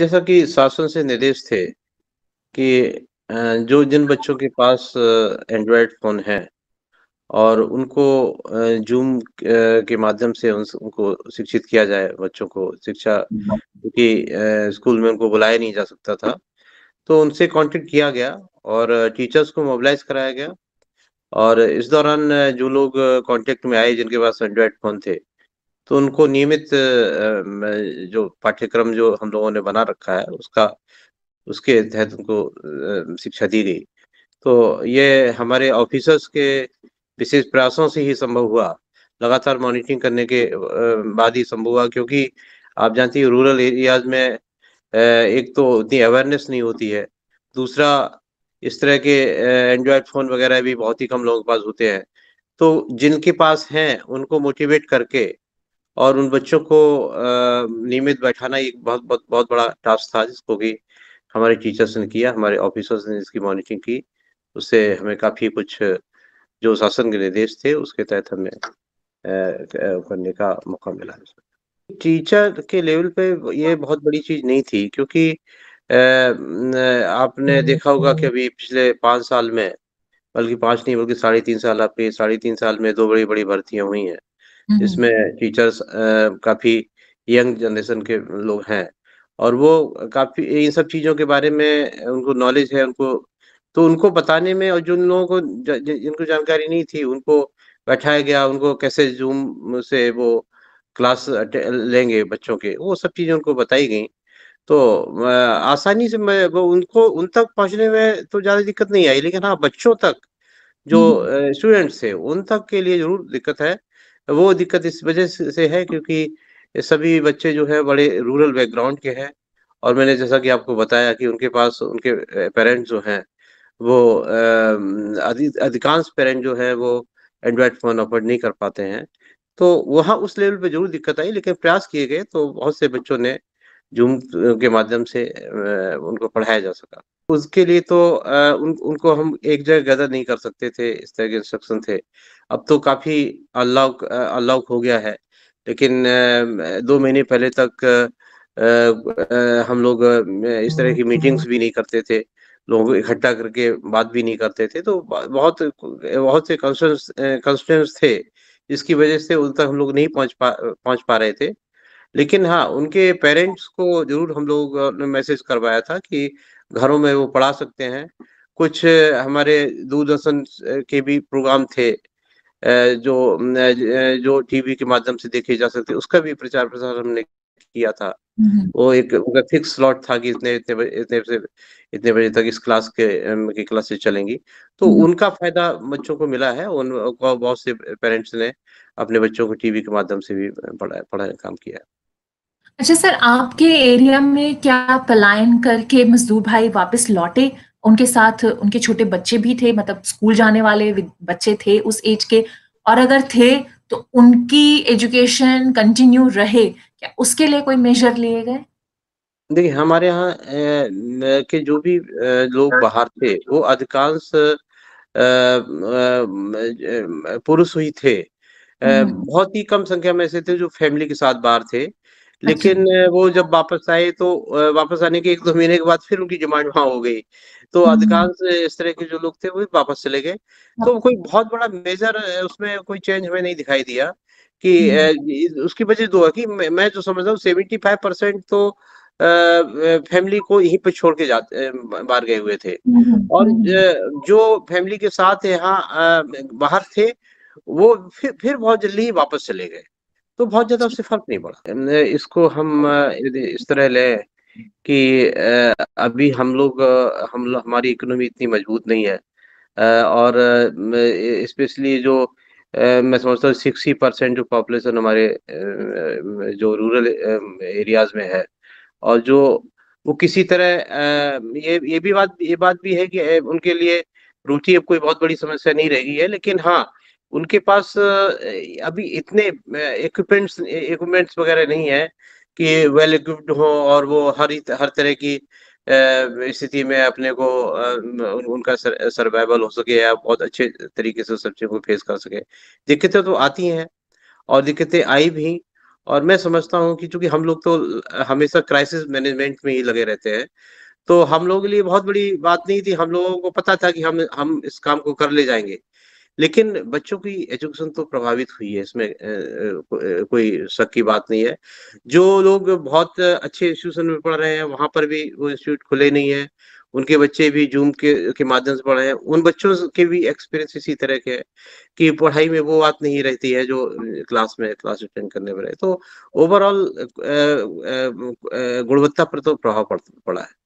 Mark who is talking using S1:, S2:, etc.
S1: जैसा कि शासन से निर्देश थे कि जो जिन बच्चों के पास एंड्रॉयड फोन है और उनको जूम के माध्यम से उनको शिक्षित किया जाए बच्चों को शिक्षा हम्म। क्योंकि स्कूल में उनको बुलाया नहीं जा सकता था तो उनसे कांटेक्ट किया गया और टीचर्स को मोबिलाइज कराया गया और इस दौरान जो लोग कांटेक्ट में आए जिनके पास एंड्रॉयड फोन थे तो उनको नियमित जो पाठ्यक्रम जो हम लोगों ने बना रखा है उसका उसके तहत उनको शिक्षा दी गई तो ये हमारे ऑफिसर्स के विशेष प्रयासों से ही संभव हुआ लगातार मॉनिटरिंग करने के बाद ही संभव हुआ क्योंकि आप जानती है रूरल एरियाज में एक तो उतनी अवेयरनेस नहीं होती है दूसरा इस तरह के एंड्रॉयड फ़ोन वगैरह भी बहुत ही कम लोगों के पास होते हैं तो जिनके पास हैं उनको मोटिवेट करके और उन बच्चों को नियमित बैठाना एक बहुत बहुत बहुत बड़ा टास्क था जिसको कि हमारे टीचर्स ने किया हमारे ऑफिसर्स ने इसकी मॉनिटरिंग की उससे हमें काफ़ी कुछ जो शासन के निर्देश थे उसके तहत हमें करने का मौका मिला टीचर के लेवल पे ये हाँ। बहुत बड़ी चीज़ नहीं थी क्योंकि आपने हम्म। देखा होगा कि अभी पिछले पाँच साल में बल्कि पाँच नहीं बल्कि साढ़े तीन साल आपके साढ़े तीन साल में दो बड़ी बड़ी भर्तियां हुई हैं जिसमें टीचर्स काफी यंग जनरेशन के लोग हैं और वो काफी इन सब चीजों के बारे में उनको नॉलेज है उनको तो उनको बताने में और जिन लोगों को जिनको जानकारी नहीं थी उनको बैठाया गया उनको कैसे जूम से वो क्लास लेंगे बच्चों के वो सब चीजें उनको बताई गई तो आसानी से मैं उनको उन तक पहुंचने में तो ज्यादा दिक्कत नहीं आई लेकिन हाँ बच्चों तक जो स्टूडेंट्स हम्म। थे उन तक के लिए जरूर दिक्कत है वो दिक्कत इस वजह से है क्योंकि सभी बच्चे जो है बड़े रूरल बैकग्राउंड के हैं और मैंने जैसा कि आपको बताया कि उनके पास उनके पेरेंट्स जो हैं वो अधिकांश पेरेंट जो है वो एंड्रॉयड फ़ोन अफोर्ड नहीं कर पाते हैं तो वहाँ उस लेवल पे जरूर दिक्कत आई लेकिन प्रयास किए गए तो बहुत से बच्चों ने जूम के माध्यम से उनको पढ़ाया जा सका उसके लिए तो आ, उन, उनको हम एक जगह गैदर नहीं कर सकते थे इस तरह के इंस्ट्रक्शन थे अब तो काफ़ी अलाउ अलाउ हो गया है लेकिन दो महीने पहले तक हम लोग इस तरह की मीटिंग्स भी नहीं करते थे लोगों को इकट्ठा करके बात भी नहीं करते थे तो बहुत बहुत से कंस्टेंस थे जिसकी वजह से उन तक हम लोग नहीं पहुंच पा पहुंच पा रहे थे लेकिन हाँ उनके पेरेंट्स को जरूर हम लोग ने मैसेज करवाया था कि घरों में वो पढ़ा सकते हैं कुछ हमारे दूरदर्शन के भी प्रोग्राम थे जो जो टीवी के माध्यम से देखे जा सकते उसका भी प्रचार प्रसार हमने किया था हम्म। वो एक उनका फिक्स स्लॉट था कि इतने इतने इतने से इतने बजे तक इस क्लास के की क्लासेस चलेंगी तो हम्म। उनका फायदा बच्चों को मिला है उन बहुत से पेरेंट्स ने अपने बच्चों को टीवी के माध्यम से भी पढ़ा पढ़ाने काम किया है अच्छा सर आपके एरिया में क्या पलायन करके मजदूर भाई वापस लौटे उनके साथ उनके छोटे बच्चे भी थे मतलब स्कूल जाने वाले बच्चे थे उस एज के और अगर थे तो उनकी एजुकेशन कंटिन्यू रहे क्या उसके लिए कोई मेजर लिए गए देखिए हमारे यहाँ के जो भी लोग बाहर थे वो अधिकांश पुरुष ही थे हम्म। बहुत ही कम संख्या में ऐसे थे जो फैमिली के साथ बाहर थे लेकिन अच्छा। वो जब वापस आए तो वापस आने के एक दो महीने के बाद फिर उनकी डिमांड वहां हो गई तो हम्म, हम्म। अधिकांश इस तरह के जो लोग थे वो वापस चले गए हाँ। तो कोई बहुत बड़ा मेजर उसमें कोई चेंज हमें नहीं दिखाई दिया कि हम्म, उसकी वजह दो तो है कि मैं जो समझता हूँ सेवेंटी फाइव परसेंट तो फैमिली को यहीं पे छोड़ के जाते बाहर गए हुए थे और जो फैमिली के साथ यहाँ बाहर थे वो फिर फिर बहुत जल्दी ही वापस चले गए तो बहुत ज्यादा उससे फर्क नहीं पड़ा इसको हम इस तरह ले कि अभी हम लोग हम लो, हमारी इकोनॉमी इतनी मजबूत नहीं है और स्पेशली जो मैं समझता हूँ सिक्सटी परसेंट जो पॉपुलेशन हमारे जो रूरल एरियाज में है और जो वो किसी तरह ये ये भी बात ये बात भी है कि उनके लिए रुचि अब कोई बहुत बड़ी समस्या नहीं रही है लेकिन हाँ उनके पास अभी इतने इक्विपमेंट्स इक्विपमेंट्स वगैरह नहीं है कि वेल इक्विप्ड हो और वो हर हर तरह की स्थिति में अपने को उनका सर्वाइवल हो सके या बहुत अच्छे तरीके से सब चीज़ों को फेस कर सके दिक्कतें तो आती हैं और दिक्कतें आई भी और मैं समझता हूँ कि चूंकि हम लोग तो हमेशा क्राइसिस मैनेजमेंट में ही लगे रहते हैं तो हम लोगों के लिए बहुत बड़ी बात नहीं थी हम लोगों को पता था कि हम हम इस काम को कर ले जाएंगे लेकिन बच्चों की एजुकेशन तो प्रभावित हुई है इसमें कोई शक की बात नहीं है जो लोग बहुत अच्छे इंस्टीट्यूशन में पढ़ रहे हैं वहां पर भी वो इंस्टीट्यूट खुले नहीं है उनके बच्चे भी जूम के के माध्यम से पढ़ रहे हैं उन बच्चों के भी एक्सपीरियंस इसी तरह के है कि पढ़ाई में वो बात नहीं रहती है जो क्लास में क्लास अटेंड करने में रहे तो ओवरऑल गुणवत्ता पर तो प्रभाव पड़ पड़ा है